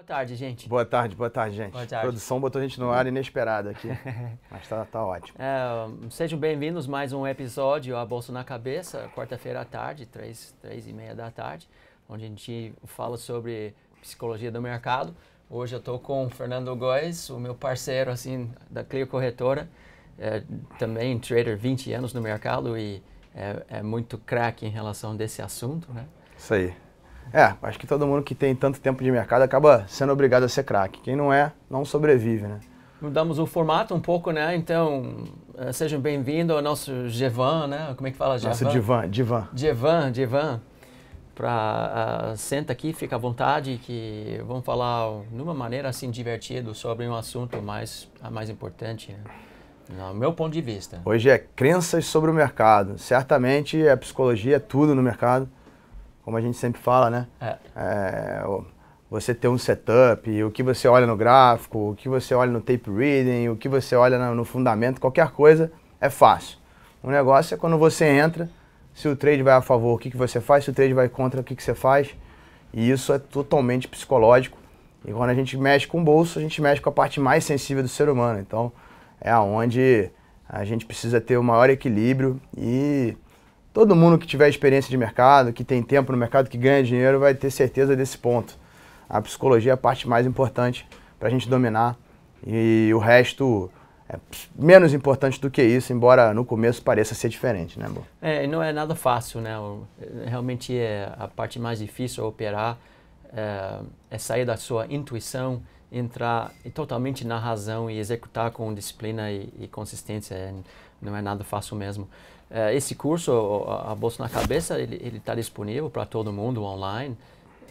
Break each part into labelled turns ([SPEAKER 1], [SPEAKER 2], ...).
[SPEAKER 1] Boa tarde, gente. Boa tarde, boa tarde, gente. Boa tarde. A produção botou a gente no ar inesperado aqui, mas tá, tá ótimo. É, sejam bem-vindos mais
[SPEAKER 2] um episódio A Bolsa na Cabeça, quarta-feira à tarde, três, três e meia da tarde, onde a gente fala sobre psicologia do mercado. Hoje eu estou com o Fernando Góes, o meu parceiro assim da Clear Corretora, é, também trader 20 anos no mercado e é, é muito craque em relação a esse assunto, né?
[SPEAKER 1] Isso aí. É, acho que todo mundo que tem tanto tempo de mercado acaba sendo obrigado a ser craque. Quem não é, não sobrevive, né?
[SPEAKER 2] Mudamos o formato um pouco, né? Então, eh, sejam bem-vindos ao nosso Jevan, né? Como é que fala Jevan? Nosso Divan, Divan. Jevan. Divan. Pra, uh, senta aqui, fica à vontade, que vamos falar de uma maneira assim divertida sobre um assunto mais, ah, mais importante, né? No meu ponto de vista.
[SPEAKER 1] Hoje é crenças sobre o mercado. Certamente a psicologia é tudo no mercado como a gente sempre fala, né? É. É, você ter um setup, o que você olha no gráfico, o que você olha no tape reading, o que você olha no fundamento, qualquer coisa é fácil. O negócio é quando você entra, se o trade vai a favor, o que, que você faz, se o trade vai contra, o que, que você faz. E isso é totalmente psicológico. E quando a gente mexe com o bolso, a gente mexe com a parte mais sensível do ser humano. Então é aonde a gente precisa ter o maior equilíbrio e Todo mundo que tiver experiência de mercado, que tem tempo no mercado, que ganha dinheiro, vai ter certeza desse ponto. A psicologia é a parte mais importante para a gente dominar e o resto é menos importante do que isso, embora no começo pareça ser diferente, né, amor?
[SPEAKER 2] É, não é nada fácil, né? Realmente é a parte mais difícil a operar é, é sair da sua intuição, entrar totalmente na razão e executar com disciplina e, e consistência. É, não é nada fácil mesmo. É, esse curso, a, Bolsa na Cabeça, ele está disponível para todo mundo online,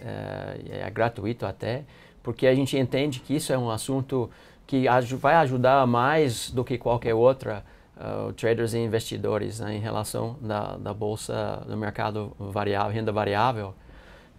[SPEAKER 2] é, é gratuito até, porque a gente entende que isso é um assunto que vai ajudar mais do que qualquer outra uh, traders e investidores né, em relação da, da bolsa do mercado variável, renda variável.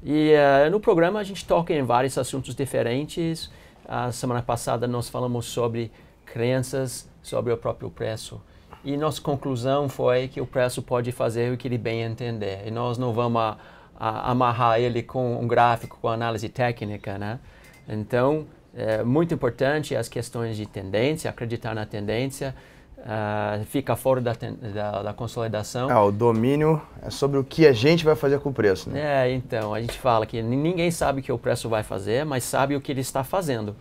[SPEAKER 2] E uh, no programa a gente toca em vários assuntos diferentes. A semana passada nós falamos sobre crenças sobre o próprio preço. E nossa conclusão foi que o preço pode fazer o que ele bem entender. E nós não vamos a, a, amarrar ele com um gráfico, com análise técnica, né? Então, é muito importante as questões de tendência, acreditar na tendência, uh, fica fora da, da, da, consolidação. é
[SPEAKER 1] o domínio é sobre o que a gente vai fazer com o preço,
[SPEAKER 2] né? É, então, a gente fala que ninguém sabe o que o preço vai fazer, mas sabe o que ele está fazendo.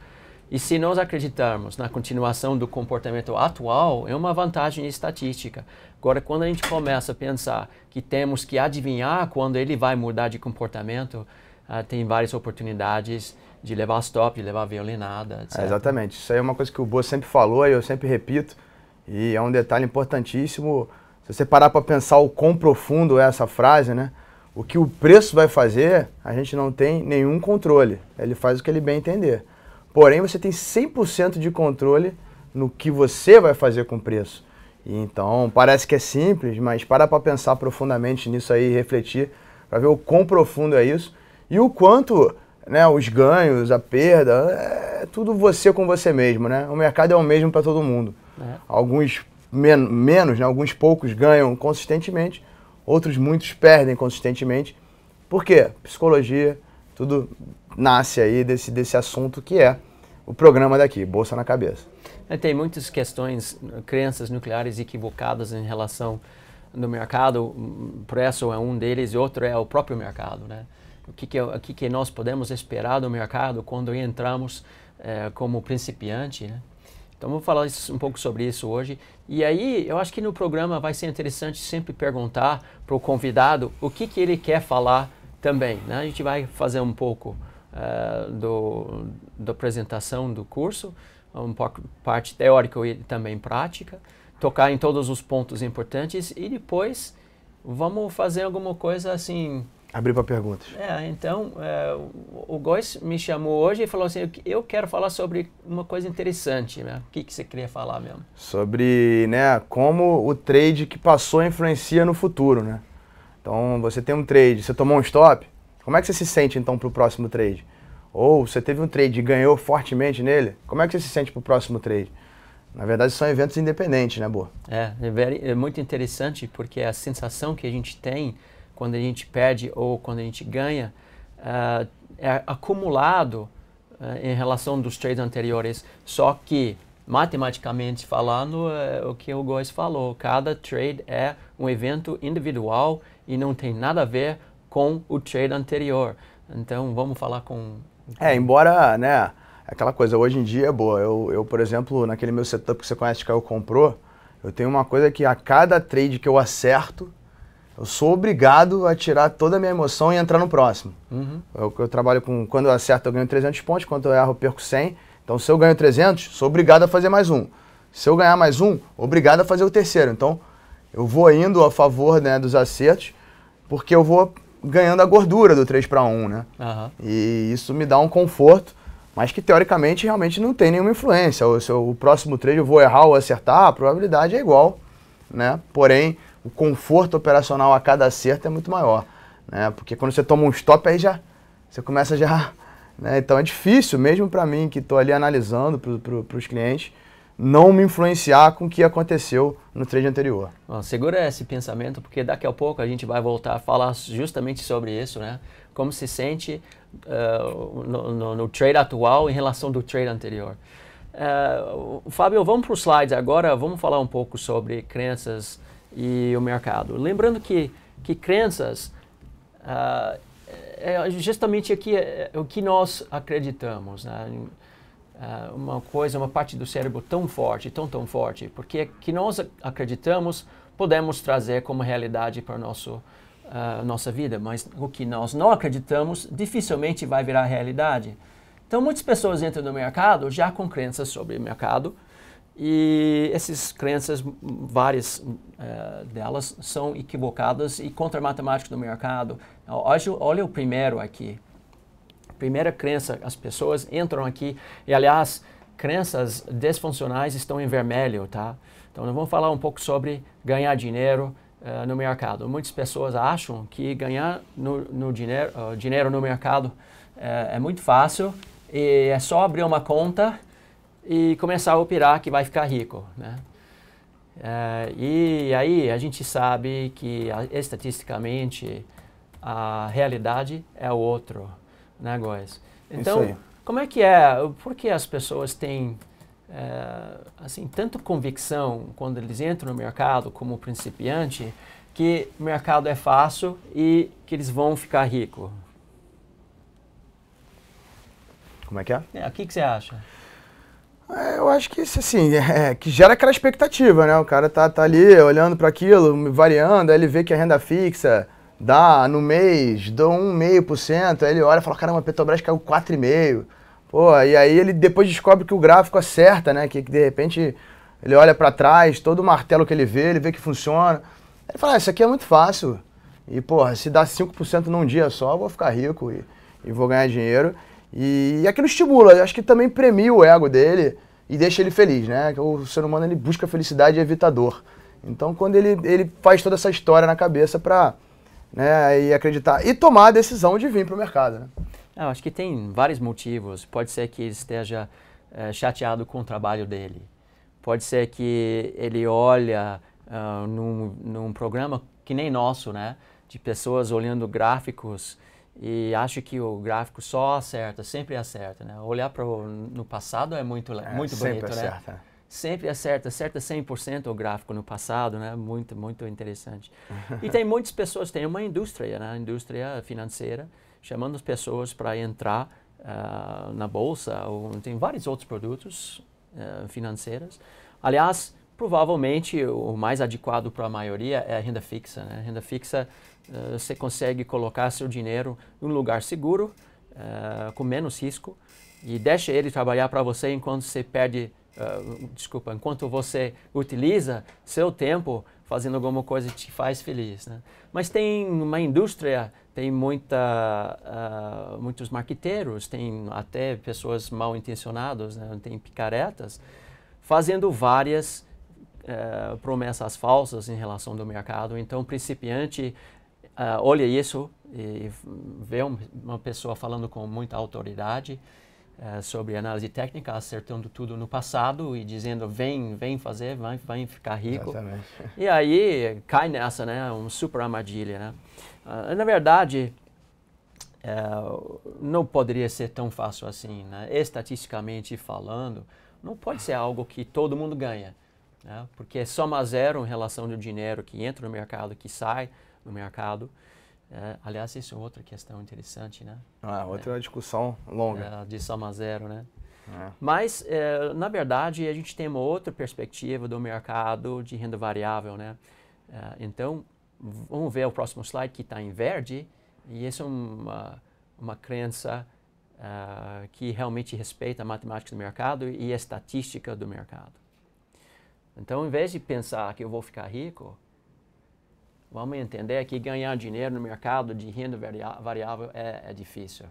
[SPEAKER 2] E se nós acreditarmos na continuação do comportamento atual, é uma vantagem estatística. Agora, quando a gente começa a pensar que temos que adivinhar quando ele vai mudar de comportamento, uh, tem várias oportunidades de levar stop, de levar violinada, etc. É, exatamente.
[SPEAKER 1] Isso aí é uma coisa que o Boa sempre falou e eu sempre repito. E é um detalhe importantíssimo. Se você parar para pensar o quão profundo é essa frase, né? O que o preço vai fazer, a gente não tem nenhum controle. Ele faz o que ele bem entender. Porém, você tem 100% de controle no que você vai fazer com o preço. E então, parece que é simples, mas para para pensar profundamente nisso aí, refletir, para ver o quão profundo é isso e o quanto né, os ganhos, a perda, é tudo você com você mesmo, né? O mercado é o mesmo para todo mundo. É. Alguns men menos, né, alguns poucos ganham consistentemente, outros muitos perdem consistentemente. Por quê? Psicologia, tudo nasce aí desse, desse assunto que é o programa daqui, Bolsa na Cabeça.
[SPEAKER 2] É, tem muitas questões, crenças nucleares equivocadas em relação no mercado, o preço é um deles e outro é o próprio mercado, né? O que que, é, o que, que nós podemos esperar do mercado quando entramos é, como principiante, né? Então vou falar um pouco sobre isso hoje. E aí eu acho que no programa vai ser interessante sempre perguntar para o convidado o que, que ele quer falar também. Né? A gente vai fazer um pouco uh, do, da apresentação do curso, um parte teórica e também prática, tocar em todos os pontos importantes e depois vamos fazer alguma coisa assim.
[SPEAKER 1] Abrir para perguntas.
[SPEAKER 2] É, então é, o, o Góis me chamou hoje e falou assim: eu quero falar sobre uma coisa interessante, né? O que, que você queria falar mesmo?
[SPEAKER 1] Sobre, né, como o trade que passou influencia no futuro, né? Então você tem um trade, você tomou um stop, como é que você se sente então para o próximo trade? Ou você teve um trade e ganhou fortemente nele? Como é que você se sente para o próximo trade? Na verdade, são eventos independentes, né, Boa?
[SPEAKER 2] É, é, very, é muito interessante porque a sensação que a gente tem quando a gente perde ou quando a gente ganha uh, é acumulado uh, em relação dos trades anteriores. Só que, matematicamente falando, é o que o Góes falou, cada trade é um evento individual e não tem nada a ver com o trade anterior. Então, vamos falar com...
[SPEAKER 1] com... É, embora, né, aquela coisa, hoje em dia é boa. Eu, eu, por exemplo, naquele meu setup que você conhece, que eu é comprou, eu tenho uma coisa que a cada trade que eu acerto, eu sou obrigado a tirar toda a minha emoção e entrar no próximo. Uhum. É eu, eu, trabalho com, quando eu acerto eu ganho 300 pontos, quando eu erro eu perco 100. Então se eu ganho 300, sou obrigado a fazer mais um. Se eu ganhar mais um, obrigado a fazer o terceiro. Então eu vou indo a favor né, dos acertos, porque eu vou ganhando a gordura do 3 para 1, né? Uhum. E isso me dá um conforto, mas que teoricamente realmente não tem nenhuma influência. Ou se eu, o próximo trade eu vou errar ou acertar, a probabilidade é igual, né? Porém, o conforto operacional a cada acerto é muito maior, né? Porque quando você toma um stop aí já você começa já, né? Então é difícil mesmo para mim que estou ali analisando para os clientes não me influenciar com o que aconteceu no trade anterior. Bom, segura
[SPEAKER 2] esse pensamento, porque daqui a pouco a gente vai voltar a falar justamente sobre isso, né? Como se sente uh, no, no, no, trade atual em relação do trade anterior. Uh, Fábio, vamos para os slides agora, vamos falar um pouco sobre crenças e o mercado. Lembrando que, que crenças uh, é justamente aqui é, é o que nós acreditamos, né? uh, uma coisa, uma parte do cérebro tão forte, tão, tão forte, porque que nós acreditamos podemos trazer como realidade para nosso uh, nossa vida, mas o que nós não acreditamos dificilmente vai virar realidade. Então, muitas pessoas entram no mercado já com crenças sobre o mercado, e essas crenças, várias uh, delas, são equivocadas e contra a matemática do mercado. Olha, olha o primeiro aqui primeira crença, as pessoas entram aqui, e aliás, crenças desfuncionais estão em vermelho, tá? Então, nós vamos falar um pouco sobre ganhar dinheiro uh, no mercado. Muitas pessoas acham que ganhar no, no dinheiro, uh, dinheiro no mercado uh, é muito fácil e é só abrir uma conta e começar a operar que vai ficar rico, né? e aí a gente sabe que estatisticamente a realidade é outra né, Góes? Então, como é que é? Por que as pessoas têm é, assim tanto convicção quando eles entram no mercado como principiante que o mercado é fácil e que eles vão ficar ricos? Como é que é? é o que, que você acha?
[SPEAKER 1] É, eu acho que isso, assim, é, é, que gera aquela expectativa, né? O cara tá, tá ali olhando para aquilo, variando, aí ele vê que a renda fixa, dá no mês, dou 1,5%, aí ele olha e fala, caramba, a Petrobras caiu 4,5%. Pô, e aí ele depois descobre que o gráfico acerta, né? Que, que de repente ele olha para trás, todo o martelo que ele vê, ele vê que funciona. Ele fala, ah, isso aqui é muito fácil. E, porra, se dá 5% num dia só, eu vou ficar rico e, e vou ganhar dinheiro. E, e aquilo estimula, eu acho que também premia o ego dele e deixa ele feliz, né? O ser humano, ele busca felicidade e evita dor. Então, quando ele, ele faz toda essa história na cabeça para né, e acreditar e tomar a decisão de vir para o mercado. Né?
[SPEAKER 2] É, eu acho que tem vários motivos. Pode ser que ele esteja é, chateado com o trabalho dele. Pode ser que ele olha uh, num, num programa que nem nosso, né, de pessoas olhando gráficos e acho que o gráfico só acerta, sempre acerta, né? Olhar para no passado é muito é, muito bonito, né? sempre acerta, acerta 100% o gráfico no passado, né? Muito, muito interessante. e tem muitas pessoas, tem uma indústria, né? Indústria financeira, chamando as pessoas para entrar uh, na bolsa, ou tem vários outros produtos uh, ah, financeiros. Aliás, provavelmente o mais adequado para a maioria é a renda fixa, né? A renda fixa, uh, você consegue colocar seu dinheiro em um lugar seguro, com menos risco, e deixa ele trabalhar para você enquanto você perde ah, desculpa, enquanto você utiliza seu tempo fazendo alguma coisa que te faz feliz. Né? Mas tem uma indústria, tem muita, uh, muitos marqueteiros, tem até pessoas mal intencionadas, né? tem picaretas, fazendo várias uh, promessas falsas em relação do mercado. Então, principiante ah, olha isso e vê uma pessoa falando com muita autoridade eh, sobre análise técnica, acertando tudo no passado e dizendo vem, vem fazer, vai, vai ficar rico. Exatamente. E aí cai nessa, né? Um super armadilha, né? Uh, na verdade, uh, não poderia ser tão fácil assim, né? Estatisticamente falando, não pode ser algo que todo mundo ganha, né? Porque soma zero em relação ao dinheiro que entra no mercado, que sai no mercado. É, aliás, isso é outra questão interessante, né?
[SPEAKER 1] Ah, é. outra é. discussão longa.
[SPEAKER 2] É, de soma zero, né? É. Mas, é, na verdade, a gente tem uma outra perspectiva do mercado de renda variável, né? É, então, vamos ver o próximo slide que está em verde. E essa é uma, uma crença uh, que realmente respeita a matemática do mercado e a estatística do mercado. Então, em vez de pensar que eu vou ficar rico, Vamos entender que ganhar dinheiro no mercado de renda variável é, é difícil,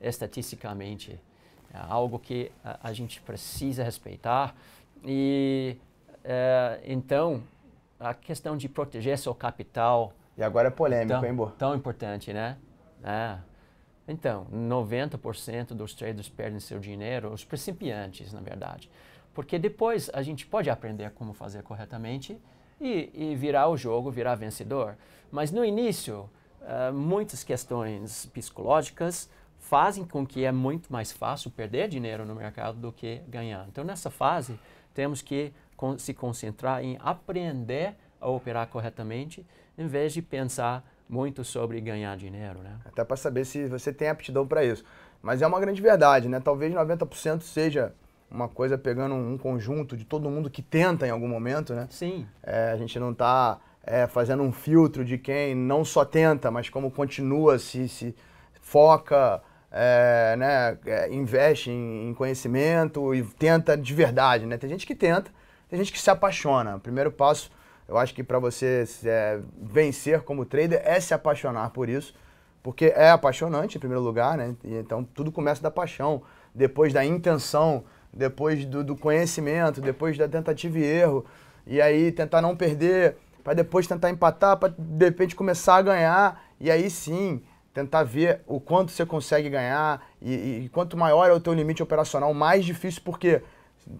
[SPEAKER 2] estatisticamente. É algo que a, a gente precisa respeitar. E é, então, a questão de proteger seu capital. E
[SPEAKER 1] agora é polêmico, tão, hein,
[SPEAKER 2] Bo? Tão importante, né? É. Então, 90% dos traders perdem seu dinheiro, os principiantes, na verdade. Porque depois a gente pode aprender como fazer corretamente e, e virar o jogo, virar vencedor. Mas no início, uh, muitas questões psicológicas fazem com que é muito mais fácil perder dinheiro no mercado do que ganhar. Então, nessa fase, temos que con se concentrar em aprender a operar corretamente,
[SPEAKER 1] em vez de pensar muito sobre ganhar dinheiro, né? Até para saber se você tem aptidão para isso. Mas é uma grande verdade, né? Talvez 90% seja uma coisa pegando um conjunto de todo mundo que tenta em algum momento, né? Sim. É, a gente não está é, fazendo um filtro de quem não só tenta, mas como continua, se, se foca, é, né, é, investe em, em, conhecimento e tenta de verdade, né? Tem gente que tenta, tem gente que se apaixona. O primeiro passo, eu acho que para você é, vencer como trader é se apaixonar por isso, porque é apaixonante em primeiro lugar, né? E, então tudo começa da paixão, depois da intenção, depois do, do conhecimento, depois da tentativa e erro, e aí tentar não perder, para depois tentar empatar, para de repente começar a ganhar, e aí sim tentar ver o quanto você consegue ganhar e, e, quanto maior é o teu limite operacional, mais difícil porque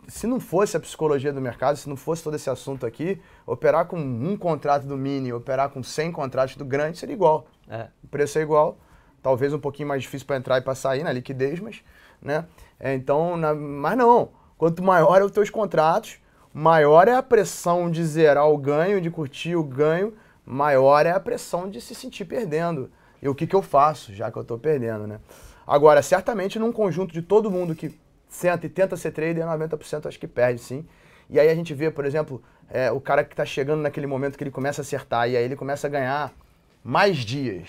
[SPEAKER 1] se não fosse a psicologia do mercado, se não fosse todo esse assunto aqui, operar com um contrato do mini, operar com 100 contratos do grande seria igual. É. O preço é igual, talvez um pouquinho mais difícil para entrar e para sair na liquidez, mas, né? É, então, na, mas não. Quanto maior é os teus contratos, maior é a pressão de zerar o ganho, de curtir o ganho, maior é a pressão de se sentir perdendo. E o que, que eu faço, já que eu estou perdendo, né? Agora, certamente num conjunto de todo mundo que senta e tenta ser trader, 90% acho que perde, sim. E aí a gente vê, por exemplo, é, o cara que está chegando naquele momento que ele começa a acertar e aí ele começa a ganhar mais dias.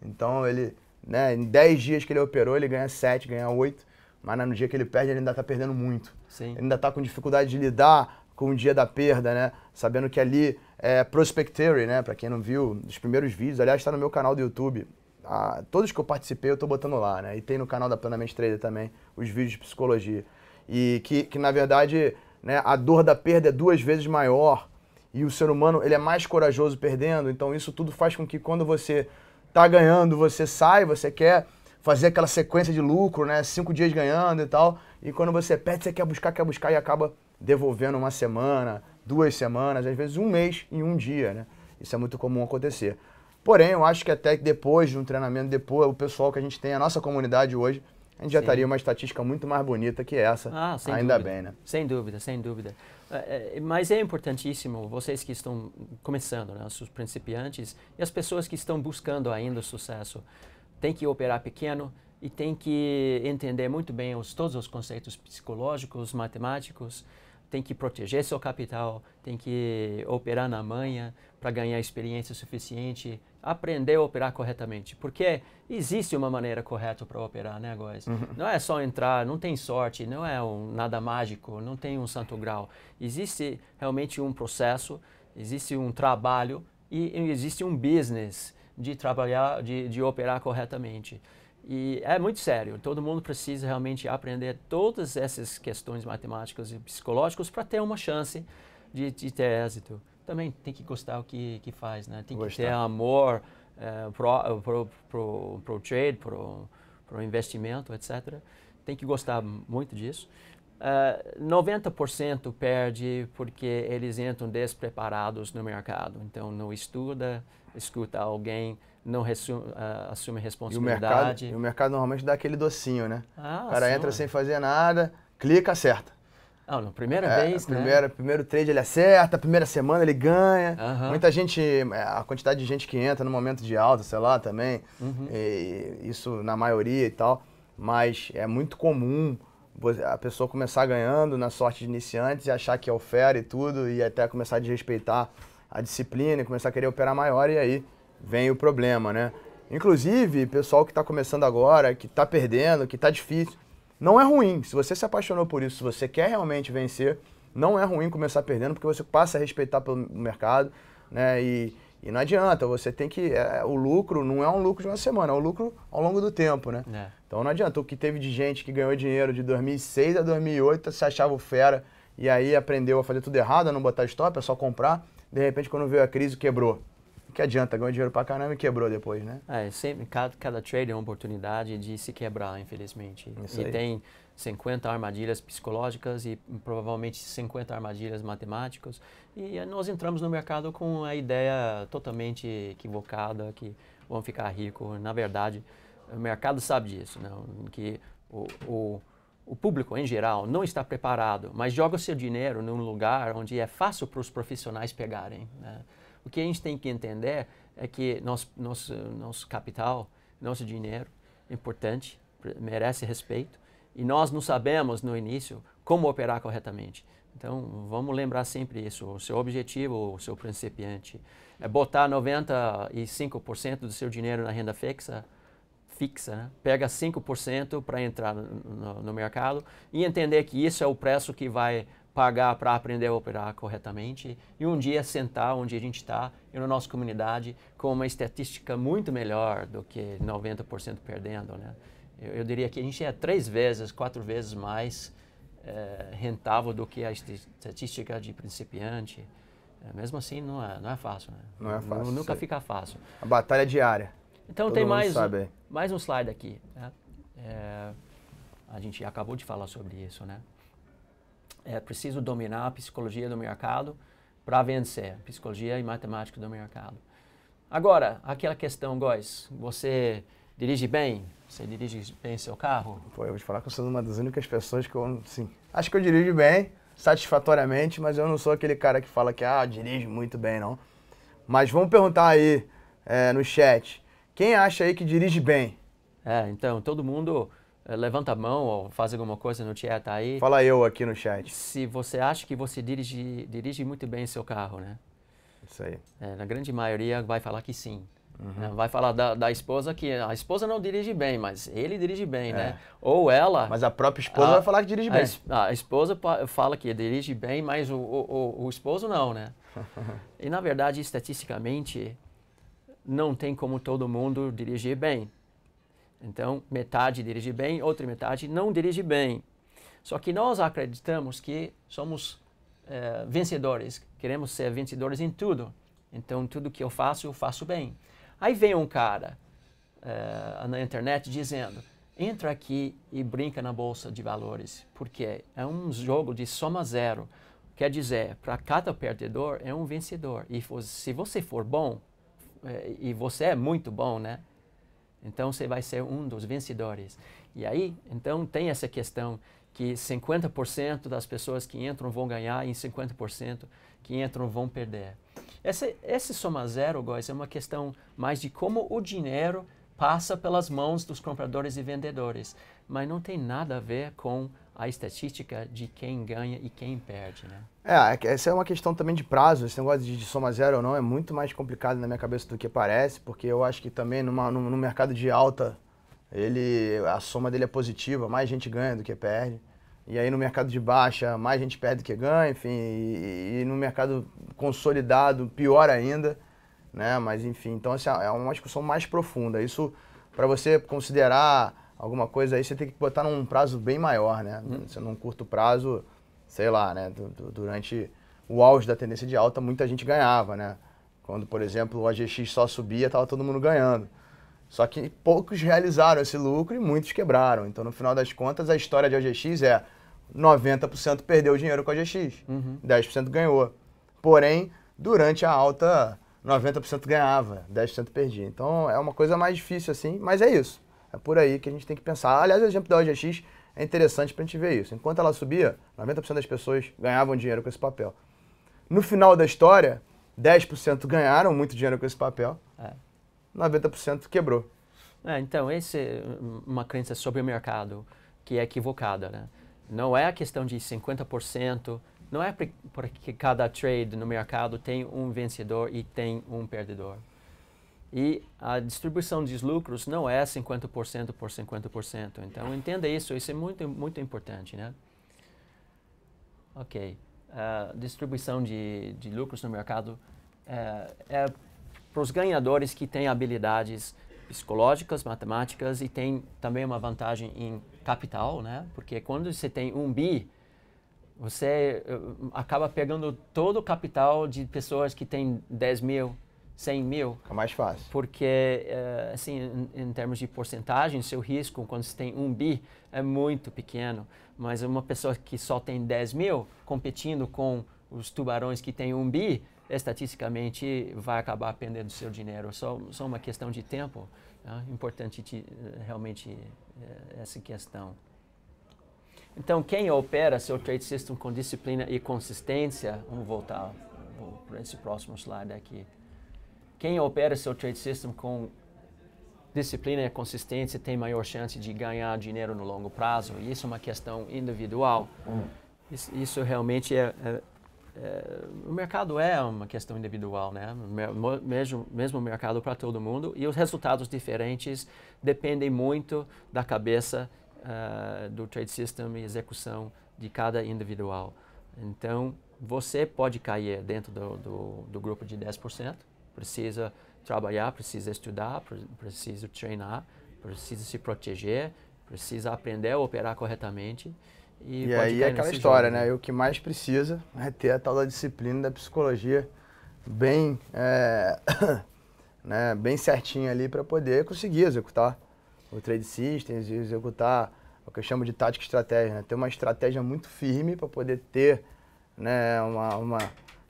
[SPEAKER 1] Então ele né? Em 10 dias que ele operou, ele ganha 7, ganha 8, mas no dia que ele perde, ele ainda está perdendo muito. Sim. Ele ainda está com dificuldade de lidar com o dia da perda, né? Sabendo que ali é prospectory, né? Para quem não viu, os primeiros vídeos, aliás, está no meu canal do YouTube. Ah, todos que eu participei, eu estou botando lá, né? E tem no canal da Plenamente Trader também os vídeos de psicologia. E que, que na verdade, né, a dor da perda é duas vezes maior e o ser humano ele é mais corajoso perdendo, então isso tudo faz com que quando você tá ganhando, você sai, você quer fazer aquela sequência de lucro, né? Cinco dias ganhando e tal. E quando você perde, você quer buscar, quer buscar e acaba devolvendo uma semana, duas semanas, às vezes um mês em um dia, né? Isso é muito comum acontecer. Porém, eu acho que até que depois de um treinamento, depois o pessoal que a gente tem, a nossa comunidade hoje, a gente já Sim. estaria uma estatística muito mais bonita que essa. Ah, Ainda dúvida. bem, né? Sem
[SPEAKER 2] dúvida, sem dúvida. É, é, mas é importantíssimo, vocês que estão começando, né, os principiantes e as pessoas que estão buscando ainda o sucesso, tem que operar pequeno e tem que entender muito bem os, todos os conceitos psicológicos, matemáticos, tem que proteger seu capital, tem que operar na manha para ganhar experiência suficiente aprender a operar corretamente, porque existe uma maneira correta para operar, né, Góes? Uhum. Não é só entrar, não tem sorte, não é um, nada mágico, não tem um santo grau. Existe realmente um processo, existe um trabalho e existe um business de trabalhar, de, de operar corretamente. E é muito sério, todo mundo precisa realmente aprender todas essas questões matemáticas e psicológicas para ter uma chance de, de ter êxito também tem que gostar o que, que faz, né? Tem que ter amor eh, pro, pro, pro, pro trade, pro, pro investimento, etc. Tem que gostar muito disso. Uh, eh, 90% perde porque eles entram despreparados no mercado. Então, não estuda, escuta alguém, não resume, uh, assume responsabilidade. E
[SPEAKER 1] o, mercado, e o mercado normalmente dá aquele docinho, né? Ah, o cara sim, entra mano. sem fazer nada, clica, acerta. Ah, na primeira é, vez, primeira, né? Primeiro trade ele acerta, primeira semana ele ganha. Uhum. Muita gente, é, a quantidade de gente que entra no momento de alta, sei lá, também, uhum. isso na maioria e tal, mas é muito comum a pessoa começar ganhando na sorte de iniciantes e achar que é o fera e tudo, e até começar a desrespeitar a disciplina e começar a querer operar maior, e aí vem o problema, né? Inclusive, pessoal que está começando agora, que está perdendo, que está difícil, não é ruim. Se você se apaixonou por isso, se você quer realmente vencer, não é ruim começar perdendo, porque você passa a respeitar pelo mercado, né? E, e não adianta, você tem que. É, o lucro não é um lucro de uma semana, é um lucro ao longo do tempo, né? É. Então não adianta. O que teve de gente que ganhou dinheiro de 2006 a 2008 se achava fera e aí aprendeu a fazer tudo errado, a não botar stop, é só comprar. De repente, quando veio a crise, quebrou que adianta, ganhou dinheiro pra caramba e quebrou depois, né?
[SPEAKER 2] É, sempre, cada, cada trade é uma oportunidade de se quebrar, infelizmente. Isso e aí. tem 50 armadilhas psicológicas e hum, provavelmente 50 armadilhas matemáticas. E eh, nós entramos no mercado com a ideia totalmente equivocada que vamos ficar ricos. Na verdade, o mercado sabe disso, né? que o, o, o público em geral não está preparado, mas joga o seu dinheiro num lugar onde é fácil para os profissionais pegarem. Né? O que a gente tem que entender é que nosso, nosso, nosso capital, nosso dinheiro é importante, merece respeito, e nós não sabemos no início como operar corretamente. Então, vamos lembrar sempre isso. O seu objetivo, o seu principiante, é botar 95% do seu dinheiro na renda fixa, fixa, né? pega 5% para entrar no, no mercado e entender que isso é o preço que vai pagar para aprender a operar corretamente e um dia sentar onde a gente está, e na nossa comunidade, com uma estatística muito melhor do que 90% perdendo. Né? Eu, eu, diria que a gente é três vezes, quatro vezes mais é, rentável do que a estatística de principiante. É, mesmo assim, não é, não é fácil. Né?
[SPEAKER 1] Não é fácil. Nunca sei. fica fácil. A batalha é diária. Então Todo tem mais, um,
[SPEAKER 2] mais um slide aqui. Né? É, a gente acabou de falar sobre isso, né? é preciso dominar a psicologia do mercado para vencer, psicologia e matemática do mercado. Agora, aquela questão, Góis, você dirige bem? Você
[SPEAKER 1] dirige bem seu carro? Pô, eu vou te falar que eu sou uma das únicas pessoas que eu, sim, acho que eu dirijo bem, satisfatoriamente, mas eu não sou aquele cara que fala que, ah, dirige muito bem, não. Mas vamos perguntar aí é, no chat, quem acha aí que dirige bem? É, então,
[SPEAKER 2] todo mundo eh, levanta a mão ou faz alguma coisa no chat aí. Fala
[SPEAKER 1] eu aqui no chat. Se
[SPEAKER 2] você acha que você dirige, dirige muito bem seu carro, né? Isso aí. É, na grande maioria vai falar que sim. Uhum. Né? Vai falar da, da, esposa que a esposa não dirige bem, mas ele dirige bem, né? é. né? Ou ela. Mas a própria esposa a, vai falar que dirige bem. A, a, esposa fala que dirige bem, mas o, o, o esposo não, né? e na verdade, estatisticamente, não tem como todo mundo dirigir bem. Então, metade dirige bem, outra metade não dirige bem. Só que nós acreditamos que somos é, vencedores, queremos ser vencedores em tudo. Então, tudo que eu faço, eu faço bem. Aí vem um cara é, na internet dizendo: entra aqui e brinca na bolsa de valores, porque é um jogo de soma zero. Quer dizer, para cada perdedor é um vencedor. E se você for bom, eh, e você é muito bom, né? Então você vai ser um dos vencedores. E aí, então tem essa questão que 50% das pessoas que entram vão ganhar e 50% que entram vão perder. Essa esse soma zero, guys, é uma questão mais de como o dinheiro passa pelas mãos dos compradores e vendedores, mas não tem nada a ver com a estatística de quem ganha e quem perde, né?
[SPEAKER 1] É, é essa é uma questão também de prazo. Esse negócio de, de soma zero ou não é muito mais complicado na minha cabeça do que parece, porque eu acho que também numa, num, no mercado de alta, ele a soma dele é positiva, mais gente ganha do que perde. E aí no mercado de baixa, mais gente perde do que ganha, enfim, e, e no mercado consolidado, pior ainda, né? Mas enfim, então assim, é uma discussão mais profunda. Isso para você considerar alguma coisa aí, você tem que botar num prazo bem maior, né? Hum. Você num curto prazo, sei lá, né, durante o auge da tendência de alta, muita gente ganhava, né? Quando, por exemplo, o AGX só subia, estava todo mundo ganhando. Só que poucos realizaram esse lucro e muitos quebraram. Então, no final das contas, a história de AGX é 90% perdeu dinheiro com a AGX, uhum. 10% ganhou. Porém, durante a alta, 90% ganhava, 10% perdia. Então, é uma coisa mais difícil assim, mas é isso. É por aí que a gente tem que pensar. Aliás, o exemplo da OGX é interessante para a gente ver isso. Enquanto ela subia, 90% das pessoas ganhavam dinheiro com esse papel. No final da história, 10% ganharam muito dinheiro com esse papel, é. 90% quebrou.
[SPEAKER 2] É, então, essa é uma crença sobre o mercado que é equivocada. Né? Não é a questão de 50%, não é porque cada trade no mercado tem um vencedor e tem um perdedor. E a distribuição dos lucros não é 50% por 50%. Então, entenda isso, isso é muito, muito importante, né? Ok. a distribuição de, de lucros no mercado é, é para os ganhadores que têm habilidades psicológicas, matemáticas e tem também uma vantagem em capital, né? Porque quando você tem um bi, você uh, acaba pegando todo o capital de pessoas que têm 10 mil, 100 mil. É mais fácil. Porque, eh, assim, em, termos de porcentagem, seu risco, quando você tem um bi, é muito pequeno. Mas uma pessoa que só tem 10 mil, competindo com os tubarões que têm um bi, estatisticamente vai acabar perdendo seu dinheiro. Só, só uma questão de tempo. Né? Importante te, eh, realmente eh, essa questão. Então, quem opera seu trade system com disciplina e consistência, vamos voltar para esse próximo slide aqui quem opera seu trade system com disciplina e consistência tem maior chance de ganhar dinheiro no longo prazo. E isso é uma questão individual. Hum. Isso, isso, realmente é, é, é, O mercado é uma questão individual, né? Mesmo, mesmo mercado para todo mundo. E os resultados diferentes dependem muito da cabeça uh, do trade system e execução de cada individual. Então, você pode cair dentro do, do, do grupo de 10% precisa trabalhar, precisa estudar, precisa treinar, precisa se proteger, precisa aprender a operar corretamente. E, e aí é aquela história, jogo. Né? né?
[SPEAKER 1] E o que mais precisa é ter a tal da disciplina da psicologia bem, é, né, bem certinha ali para poder conseguir executar o trade systems e executar o que eu chamo de tática estratégia, né? Ter uma estratégia muito firme para poder ter né, uma, uma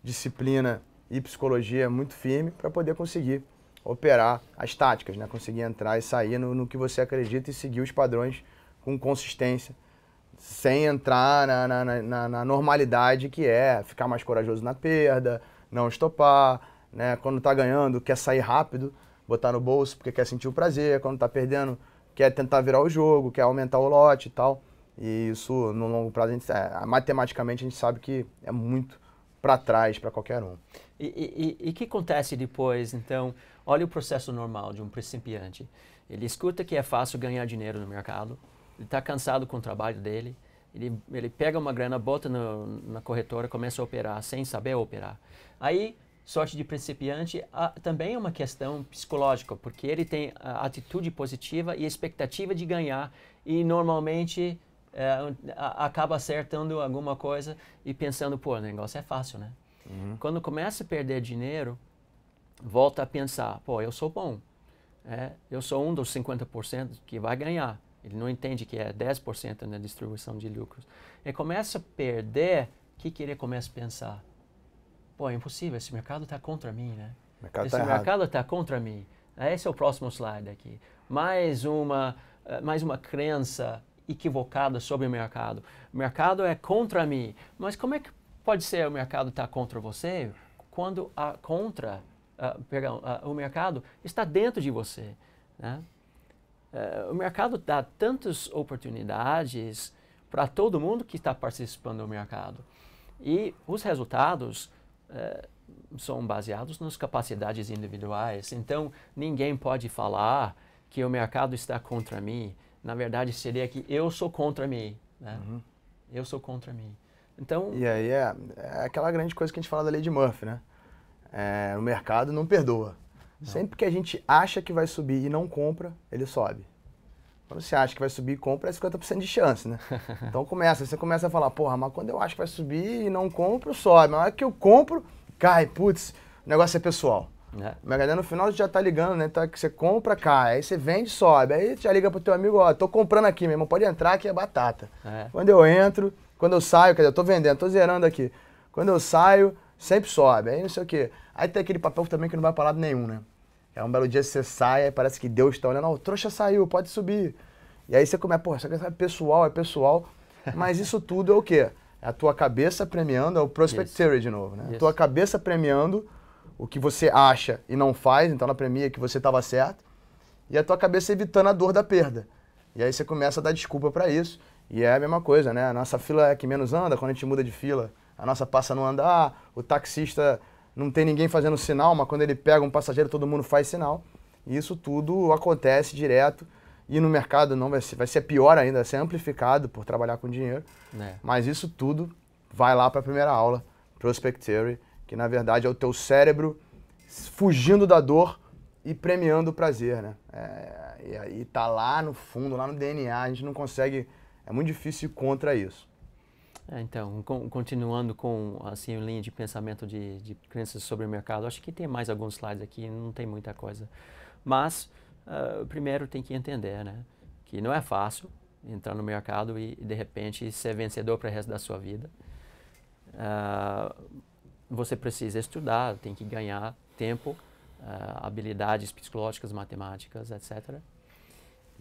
[SPEAKER 1] disciplina e psicologia é muito firme para poder conseguir operar as táticas, né? conseguir entrar e sair no, no que você acredita e seguir os padrões com consistência, sem entrar na, na, na, na normalidade que é ficar mais corajoso na perda, não estopar, né? quando está ganhando quer sair rápido, botar no bolso porque quer sentir o prazer, quando está perdendo quer tentar virar o jogo, quer aumentar o lote e tal. E isso, no longo prazo, a gente, é, matematicamente, a gente sabe que é muito para trás para qualquer um.
[SPEAKER 2] E o que acontece depois, então? Olha o processo normal de um principiante. Ele escuta que é fácil ganhar dinheiro no mercado, ele está cansado com o trabalho dele, ele, ele pega uma grana, bota no, na corretora, começa a operar sem saber operar. Aí, sorte de principiante a, também é uma questão psicológica, porque ele tem atitude positiva e expectativa de ganhar, e normalmente é, acaba acertando alguma coisa e pensando, pô, o negócio é fácil, né? Uhum. Quando começa a perder dinheiro, volta a pensar, pô, eu sou bom. É, eu sou um dos 50% que vai ganhar. Ele não entende que é 10% na distribuição de lucros. Ele começa a perder, o que, que ele começa a pensar? Pô, é impossível, esse mercado está contra mim, né? Mercado tá esse tá mercado está contra mim. É, esse é o próximo slide aqui. Mais uma, é, mais uma crença equivocada sobre o mercado. O mercado é contra mim. Mas como é que pode ser o mercado está contra você quando a contra, uh, perdão, uh, o mercado está dentro de você? Né? Uh, o mercado dá tantas oportunidades para todo mundo que está participando do mercado. E os resultados eh, são baseados nas capacidades individuais. Então, ninguém pode falar que o mercado está contra mim na verdade, seria que eu sou contra mim. Né? Uhum. Eu sou contra mim.
[SPEAKER 1] Então... E aí é, é, aquela grande coisa que a gente fala da lei de Murphy, né? É, o mercado não perdoa. Não. Sempre que a gente acha que vai subir e não compra, ele sobe. Quando você acha que vai subir e compra, é 50% de chance, né? Então começa, você começa a falar, porra, mas quando eu acho que vai subir e não compro, sobe. Mas na hora que eu compro, cai, putz, o negócio é pessoal. É. Mas no final já tá ligando, né? Tá, que você compra, cai, aí você vende, sobe. Aí já liga pro teu amigo, ó, tô comprando aqui, meu irmão, pode entrar que é batata. É. Quando eu entro, quando eu saio, quer dizer, eu tô vendendo, tô zerando aqui. Quando eu saio, sempre sobe, aí não sei o quê. Aí tem aquele papel também que não vai pra lado nenhum, né? É um belo dia você sai, aí parece que Deus tá olhando, ó, o trouxa saiu, pode subir. E aí você começa, pô, isso aqui é pessoal, é pessoal. Mas isso tudo é o quê? É a tua cabeça premiando, é o prospect theory de novo, né? A tua cabeça premiando o que você acha e não faz, então na premia que você estava certo, e a tua cabeça evitando a dor da perda. E aí você começa a dar desculpa para isso. E é a mesma coisa, né? A nossa fila é que menos anda, quando a gente muda de fila, a nossa passa não andar, o taxista não tem ninguém fazendo sinal, mas quando ele pega um passageiro, todo mundo faz sinal. E isso tudo acontece direto. E no mercado não vai ser, vai ser pior ainda, vai ser amplificado por trabalhar com dinheiro. É. Mas isso tudo vai lá para a primeira aula, prospectory que na verdade é o teu cérebro fugindo da dor e premiando o prazer, né? É, e aí tá lá no fundo, lá no DNA, a gente não consegue, é muito difícil ir contra isso. É, então, continuando
[SPEAKER 2] com assim linha de pensamento de, de crenças sobre o mercado, acho que tem mais alguns slides aqui, não tem muita coisa, mas uh, primeiro tem que entender, né, que não é fácil entrar no mercado e de repente ser vencedor para o resto da sua vida. Uh, você precisa estudar, tem que ganhar tempo, uh, habilidades psicológicas, matemáticas, etc.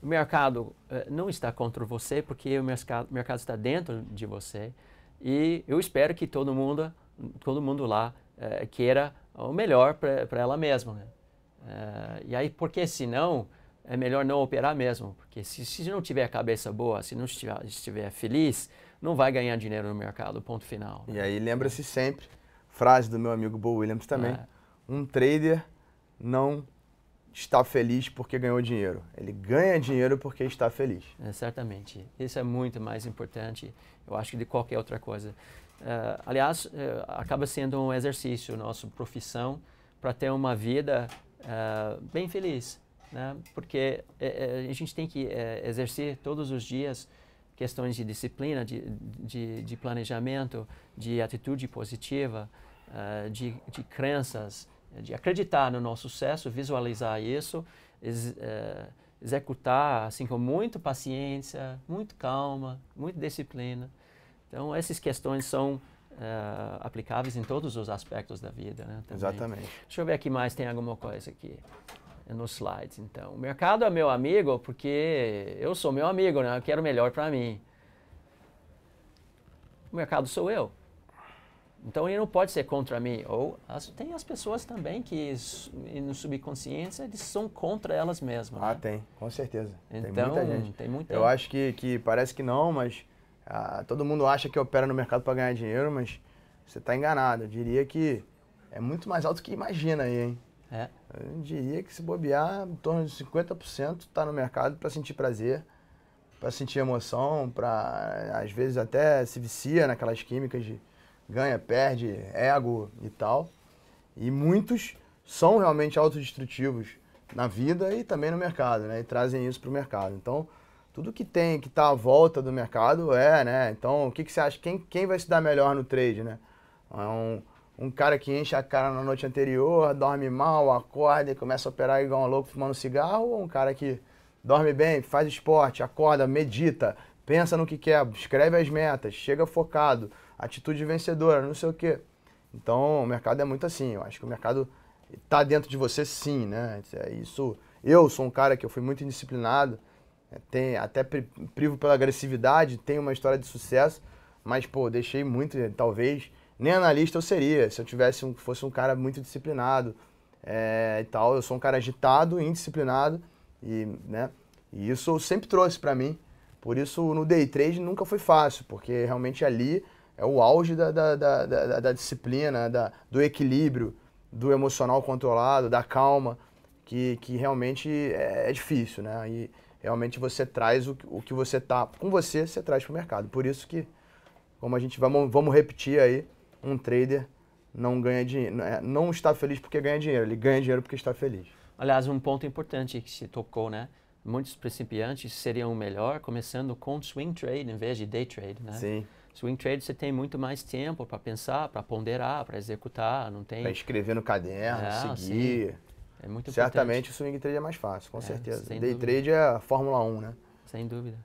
[SPEAKER 2] O mercado uh, não está contra você, porque o mercado, mercado está dentro de você. E eu espero que todo mundo, todo mundo lá uh, queira o melhor para ela mesma. Né? e aí, porque senão, é melhor não operar mesmo. Porque se, se não tiver a cabeça boa, se não estiver, estiver feliz, não vai ganhar dinheiro no mercado, ponto final. Né? E aí, lembra-se
[SPEAKER 1] sempre frase do meu amigo Bo Williams também. É. Um trader não está feliz porque ganhou dinheiro. Ele ganha dinheiro porque está feliz. É, certamente.
[SPEAKER 2] Isso é muito mais importante, eu acho, que de qualquer outra coisa. Uh, aliás, uh, acaba sendo um exercício, nossa profissão, para ter uma vida uh, bem feliz. Né? Porque a gente tem que exercer todos os dias questões de disciplina, de, de, de planejamento, de atitude positiva, uh, de, de crenças, de acreditar no nosso sucesso, visualizar isso, ex, uh, executar assim com muita paciência, muito calma, muita disciplina. Então essas questões são Uh, aplicáveis em todos os aspectos da vida. Né, Exatamente. Deixa eu ver aqui mais, tem alguma coisa aqui nos slides. Então, o mercado é meu amigo porque eu sou meu amigo, né? Eu quero o melhor para mim. O mercado sou eu. Então ele não pode ser contra mim. Ou as, tem as pessoas também que no subconsciência eles são contra elas mesmas. Ah,
[SPEAKER 1] né? tem, com certeza. Então, tem muita então, gente. Tem muita... Eu acho que, que parece que não, mas ah, todo mundo acha que opera no mercado para ganhar dinheiro, mas você está enganado. Eu diria que é muito mais alto que imagina aí, hein? É. Eu diria que se bobear, em torno de 50% está no mercado para sentir prazer, para sentir emoção, para às vezes até se vicia naquelas químicas de ganha, perde, ego e tal. E muitos são realmente autodestrutivos na vida e também no mercado, né? E trazem isso para o mercado. Então, tudo que tem que está à volta do mercado é, né? Então, o que, que você acha? Quem, quem vai se dar melhor no trade, né? É um, um cara que enche a cara na noite anterior, dorme mal, acorda e começa a operar igual um louco fumando cigarro, ou um cara que dorme bem, faz esporte, acorda, medita, pensa no que quer, escreve as metas, chega focado, atitude vencedora, não sei o quê. Então, o mercado é muito assim. Eu acho que o mercado está dentro de você, sim, né? É isso. Eu sou um cara que eu fui muito indisciplinado, é, tem até privo pela agressividade, tenho uma história de sucesso, mas pô, deixei muito, talvez nem analista eu seria, se eu tivesse um, fosse um cara muito disciplinado é, e tal. Eu sou um cara agitado, indisciplinado, e, né, e isso eu sempre trouxe para mim. Por isso no day trade nunca foi fácil, porque realmente ali é o auge da, da, da, da, da disciplina, da, do equilíbrio, do emocional controlado, da calma, que, que realmente é, é difícil, né? E realmente você traz o, o que você tá com você, você traz para o mercado. Por isso que, como a gente vai vamos repetir aí, um trader não ganha dinheiro, é, não está feliz porque ganha dinheiro, ele ganha dinheiro porque está feliz.
[SPEAKER 2] Aliás, um ponto importante que se tocou, né? Muitos principiantes seriam melhor começando com swing trade em vez de day trade, né? Sim. Swing trade você tem muito mais tempo para pensar, para ponderar, para executar, não tem. Para
[SPEAKER 1] escrever no caderno, é, seguir. Sim. É muito Certamente importante. o swing trade é mais fácil, com é, certeza. Day dúvida. trade é a Fórmula 1, né? Sem dúvida.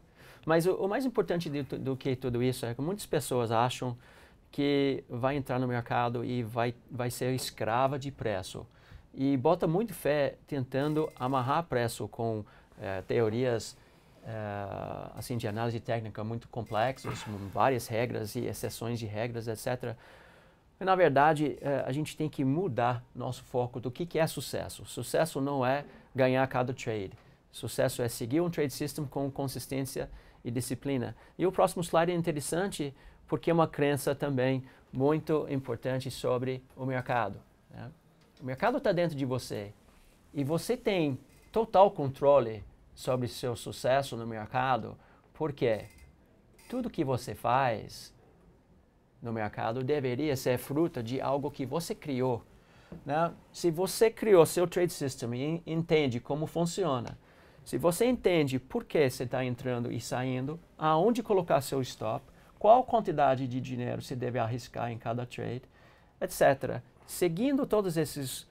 [SPEAKER 2] Mas o, o mais importante do, do que tudo isso é que muitas pessoas acham que vai entrar no mercado e vai, vai ser escrava de preço. E bota muito fé tentando amarrar preço com eh, teorias eh, assim de análise técnica muito complexas, com várias regras e exceções de regras, etc. na verdade, eh, a gente tem que mudar nosso foco do que, que é sucesso. Sucesso não é ganhar cada trade. Sucesso é seguir um trade system com consistência e disciplina. E o próximo slide é interessante porque é uma crença também muito importante sobre o mercado. Né? O mercado está dentro de você e você tem total controle sobre seu sucesso no mercado, porque tudo que você faz no mercado deveria ser fruto de algo que você criou. Né? Se você criou seu trade system e entende como funciona, se você entende por que você está entrando e saindo, aonde colocar seu stop, qual quantidade de dinheiro se deve arriscar em cada trade, etc. Seguindo todas esses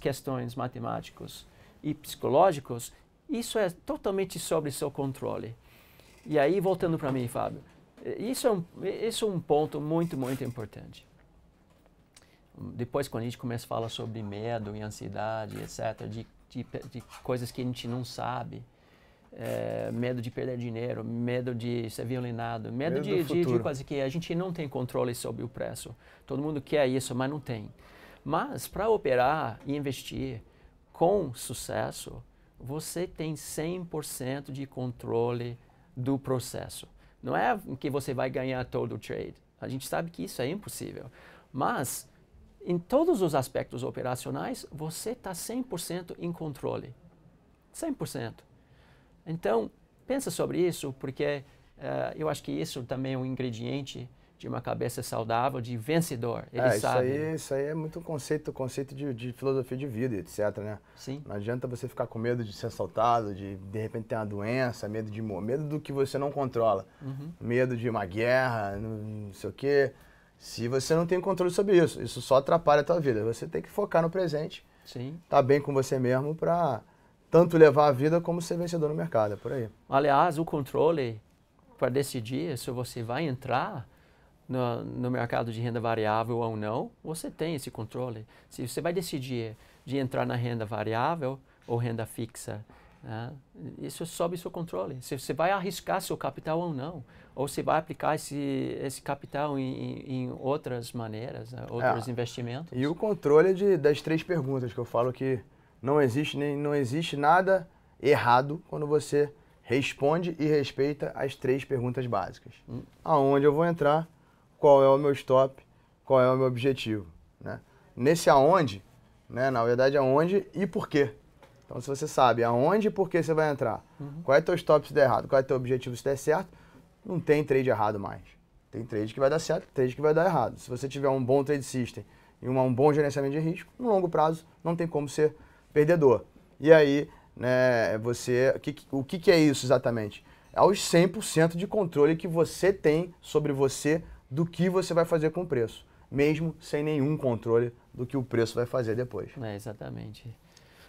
[SPEAKER 2] questões matemáticos e psicológicos, isso é totalmente sobre seu controle. E aí, voltando para mim, Fábio, isso é, um, isso é um ponto muito, muito importante. Depois, quando a gente começa a falar sobre medo e ansiedade, etc., de, de, de coisas que a gente não sabe, é, medo de perder dinheiro, medo de ser violinado, medo, medo de, de, de, quase que a gente não tem controle sobre o preço. Todo mundo quer isso, mas não tem. Mas para operar e investir com sucesso, você tem 100% de controle do processo. Não é que você vai ganhar todo o trade. A gente sabe que isso é impossível. Mas em todos os aspectos operacionais, você está 100% em controle. 100%. Então, pensa sobre isso, porque uh, eu acho que isso também é um ingrediente de uma cabeça saudável, de vencedor. Ele é, isso sabe. Aí, né?
[SPEAKER 1] isso aí é muito um conceito, conceito de, de, filosofia de vida, etc. Né? Sim. Não adianta você ficar com medo de ser assaltado, de de repente ter uma doença, medo de medo do que você não controla, uhum. medo de uma guerra, não, sei o quê. Se você não tem controle sobre isso, isso só atrapalha a tua vida. Você tem que focar no presente. Sim. Tá bem com você mesmo para tanto levar a vida como ser vencedor no mercado, é por aí.
[SPEAKER 2] Aliás, o controle para decidir se você vai entrar
[SPEAKER 1] no, no,
[SPEAKER 2] mercado de renda variável ou não, você tem esse controle. Se você vai decidir de entrar na renda variável ou renda fixa, né, isso sob seu controle. Se você vai arriscar seu capital ou não, ou se vai aplicar esse, esse capital em, em outras maneiras, né, outros é, investimentos.
[SPEAKER 1] E o controle de, das três perguntas que eu falo que não existe, nem, não existe nada errado quando você responde e respeita as três perguntas básicas. Hum. Aonde eu vou entrar? Qual é o meu stop? Qual é o meu objetivo? Né? Nesse aonde, né, na verdade, aonde e por quê? Então, se você sabe aonde e por que você vai entrar, uhum. qual é teu stop se der errado, qual é teu objetivo se der certo, não tem trade errado mais. Tem trade que vai dar certo, trade que vai dar errado. Se você tiver um bom trade system e um bom gerenciamento de risco, no longo prazo não tem como ser perdedor. E aí, né, você, que, o que, é isso exatamente? é os 100% de controle que você tem sobre você do que você vai fazer com o preço, mesmo sem nenhum controle do que o preço vai fazer depois. É, exatamente.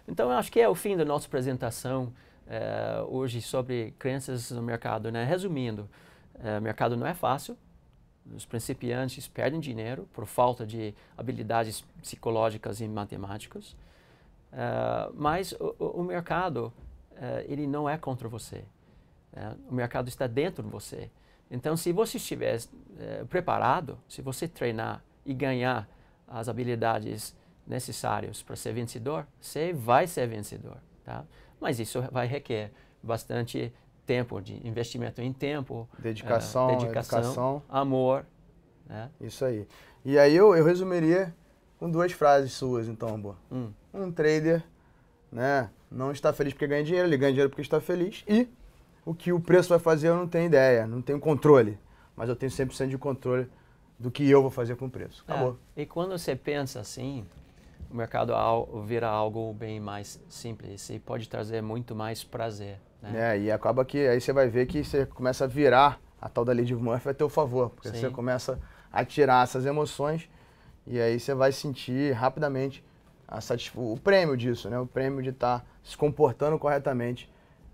[SPEAKER 2] Então, eu acho que é o fim da nossa apresentação é, hoje sobre crenças no mercado. Né? Resumindo, é, mercado não é fácil, os principiantes perdem dinheiro por falta de habilidades psicológicas e matemáticas. Ah, mas o, o mercado, uh, ele não é contra você. Né? o mercado está dentro de você. Então, se você estiver eh, preparado, se você treinar e ganhar as habilidades necessárias para ser vencedor, você vai ser vencedor. Tá? Mas isso vai requer bastante tempo, de
[SPEAKER 1] investimento em tempo, ah, dedicação, dedicação educação. amor. Né? Isso aí. E aí eu, eu resumiria com duas frases suas, então, boa Hum um trader né, não está feliz porque ganha dinheiro, ele ganha dinheiro porque está feliz e o que o preço vai fazer eu não tenho ideia, não tenho controle, mas eu tenho 100% de controle do que eu vou fazer com o preço. É, Acabou.
[SPEAKER 2] É, e quando você pensa assim, o mercado vira algo bem mais simples e pode trazer muito mais prazer.
[SPEAKER 1] Né? É, e acaba que aí você vai ver que você começa a virar a tal da lei de Murphy a teu favor, porque Sim. você começa a tirar essas emoções e aí você vai sentir rapidamente a o prêmio disso, né? O prêmio de estar tá se comportando corretamente,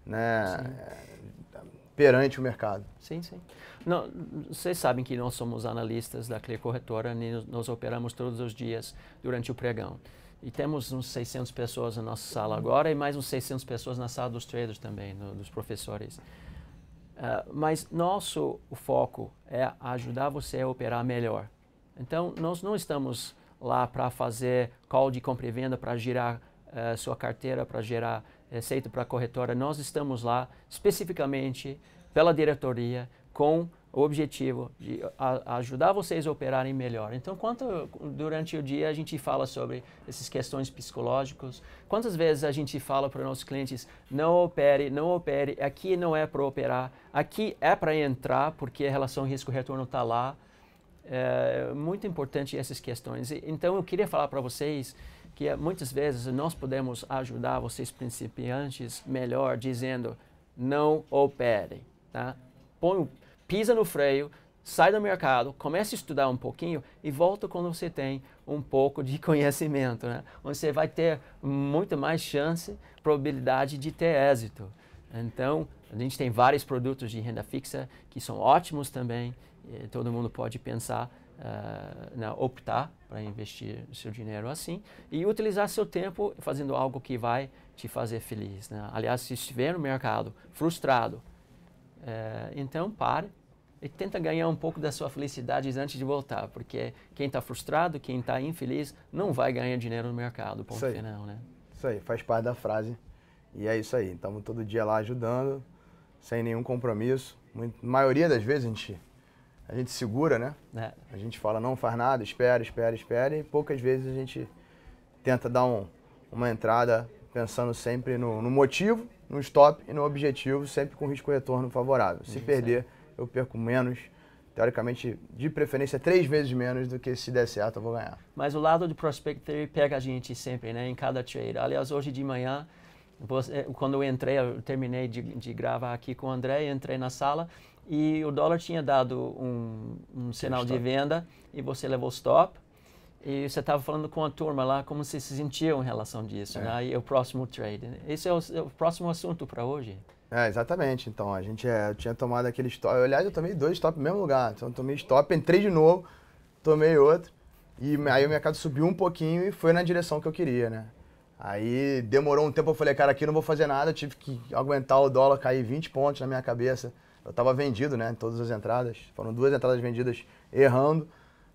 [SPEAKER 1] né? Sim. Perante o mercado. Sim, sim.
[SPEAKER 2] Não, vocês sabem que nós somos analistas da Clear Corretora, nós, né? nós operamos todos os dias durante o pregão. E temos uns 600 pessoas na nossa sala agora e mais uns 600 pessoas na sala dos traders também, no, dos professores. Uh, mas nosso foco é ajudar você a operar melhor. Então, nós não estamos lá para fazer call de compra e venda, para girar uh, sua carteira, para gerar receita para a corretora. Nós estamos lá especificamente pela diretoria com o objetivo de a, ajudar vocês a operarem melhor. Então, quanto durante o dia a gente fala sobre essas questões psicológicas? Quantas vezes a gente fala para nossos clientes não opere, não opere, aqui não é para operar, aqui é para entrar porque a relação risco-retorno está lá. É muito importante essas questões. Então, eu queria falar para vocês que é, muitas vezes nós podemos ajudar vocês principiantes melhor dizendo não operem, tá? Põe, pisa no freio, sai do mercado, comece a estudar um pouquinho e volta quando você tem um pouco de conhecimento, né? Onde você vai ter muito mais chance, probabilidade de ter êxito. Então, a gente tem vários produtos de renda fixa que são ótimos também, eh, todo mundo pode pensar, uh, na, optar para investir seu dinheiro assim e utilizar seu tempo fazendo algo que vai te fazer feliz. Né? Aliás, se estiver no mercado frustrado, uh, então pare e tenta ganhar um pouco da sua felicidade antes de voltar, porque quem está frustrado, quem está infeliz, não vai ganhar dinheiro no mercado, ponto isso final,
[SPEAKER 1] né? Isso aí, faz parte da frase. E é isso aí, estamos todo dia lá ajudando, sem nenhum compromisso. Muito, maioria das vezes a gente a gente segura, né? É. A gente fala, não faz nada, espera, espera, espera, e poucas vezes a gente tenta dar um, uma entrada pensando sempre no, no, motivo, no stop e no objetivo, sempre com risco-retorno favorável. Se Isso uhum, perder, é. eu perco menos, teoricamente, de preferência, três vezes menos do que se der certo eu vou ganhar.
[SPEAKER 2] Mas o lado do prospect theory pega a gente sempre, né? Em cada trade. Aliás, hoje de manhã, quando eu entrei, eu terminei de, de gravar aqui com o André, entrei na sala, e o dólar tinha dado um, um sinal de venda e você levou stop. E você estava falando com a turma lá como vocês se sentiam em relação disso, é. né? E é o próximo trade. Esse é o, é o próximo assunto para hoje.
[SPEAKER 1] É, exatamente. Então, a gente é, tinha tomado aquele stop. Aliás, eu tomei dois stop no mesmo lugar. Então, eu tomei stop, entrei de novo, tomei outro. E aí o mercado subiu um pouquinho e foi na direção que eu queria, né? Aí demorou um tempo, eu falei, cara, aqui não vou fazer nada. Eu tive que aguentar o dólar cair 20 pontos na minha cabeça eu estava vendido, né? Em todas as entradas. Foram duas entradas vendidas errando.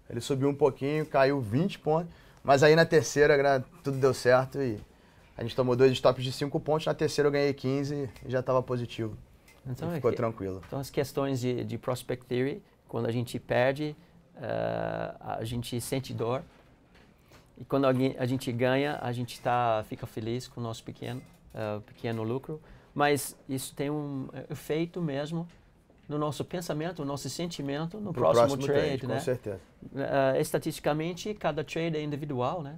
[SPEAKER 1] Ele subiu um pouquinho, caiu 20 pontos. Mas aí na terceira tudo deu certo e a gente tomou dois stops de 5 pontos. Na terceira eu ganhei 15 e já estava positivo. Então, é ficou tranquilo.
[SPEAKER 2] Então as questões de, de, prospect theory, quando a gente perde, uh, a gente sente dor. E quando alguém, a gente ganha, a gente tá, fica feliz com o nosso pequeno, uh, pequeno lucro. Mas isso tem um é, efeito mesmo no nosso pensamento, no nosso sentimento, no próximo, próximo trade, trade, né? Com certeza. Uh, estatisticamente, cada trade é individual, né?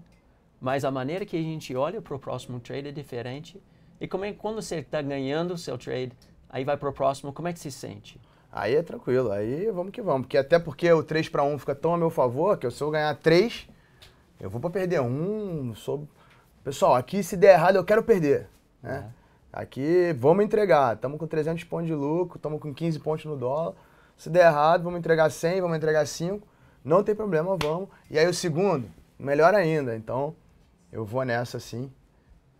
[SPEAKER 2] Mas a maneira que a gente olha para o próximo trade é diferente. E como é quando você está ganhando o seu trade, aí vai para o próximo, como é que se
[SPEAKER 1] sente? Aí é tranquilo, aí vamos que vamos. Porque até porque o 3 para 1 fica tão a meu favor que se eu ganhar 3, eu vou para perder 1. Sou... Pessoal, aqui se der errado eu quero perder. Né? É. Aqui, vamos entregar. Estamos com 300 pontos de lucro, estamos com 15 pontos no dólar. Se der errado, vamos entregar 100, vamos entregar 5. Não tem problema, vamos. E aí o segundo, melhor ainda. Então, eu vou nessa assim.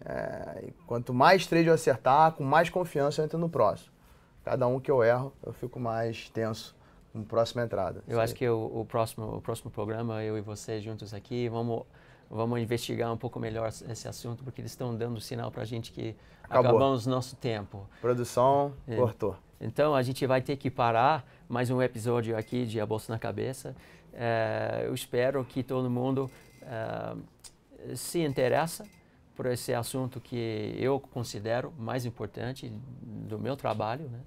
[SPEAKER 1] É, quanto mais trade eu acertar, com mais confiança eu entro no próximo. Cada um que eu erro, eu fico mais tenso com a próxima entrada. Eu acho
[SPEAKER 2] que o, o, próximo, o próximo programa, eu e você juntos aqui, vamos vamos investigar um pouco melhor esse assunto, porque eles estão dando sinal para a gente que Acabou. acabamos nosso tempo.
[SPEAKER 1] Produção
[SPEAKER 2] é. cortou. Então a gente vai ter que parar mais um episódio aqui de A Bolsa na Cabeça. É, eu espero que todo mundo é, se interessa por esse assunto que eu considero mais importante do meu trabalho, né?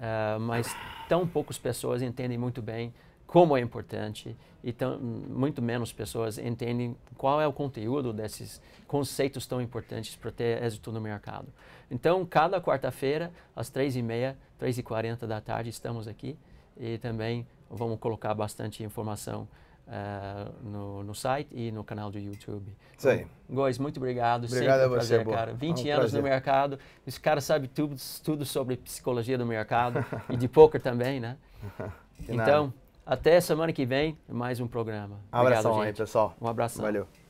[SPEAKER 2] É, mas tão poucas pessoas entendem muito bem como é importante e tão, muito menos pessoas entendem qual é o conteúdo desses conceitos tão importantes para ter êxito no mercado. Então, cada quarta-feira, às três e meia, três e quarenta da tarde, estamos aqui e também vamos colocar bastante informação Uh, no, no, site e no canal do YouTube. Isso aí. Então, Gois, muito obrigado. Obrigado Sempre a prazer, você, cara. 20 é um anos prazer. no mercado. Esse cara sabe tudo, tudo sobre psicologia do mercado e de poker também, né? então, até semana que vem, mais um programa.
[SPEAKER 1] Um abração gente. aí, pessoal. Um abração. Valeu.